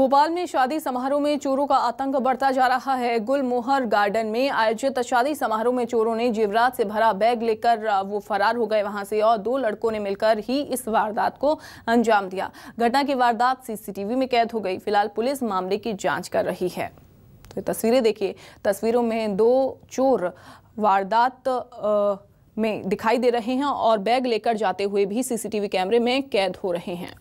भोपाल में शादी समारोह में चोरों का आतंक बढ़ता जा रहा है गुलमोहर गार्डन में आयोजित शादी समारोह में चोरों ने जेवरात से भरा बैग लेकर वो फरार हो गए वहां से और दो लड़कों ने मिलकर ही इस वारदात को अंजाम दिया घटना की वारदात सीसीटीवी में कैद हो गई फिलहाल पुलिस मामले की जांच कर रही है तो तस्वीरें देखिए तस्वीरों में दो चोर वारदात में दिखाई दे रहे हैं और बैग लेकर जाते हुए भी सीसीटीवी कैमरे में कैद हो रहे हैं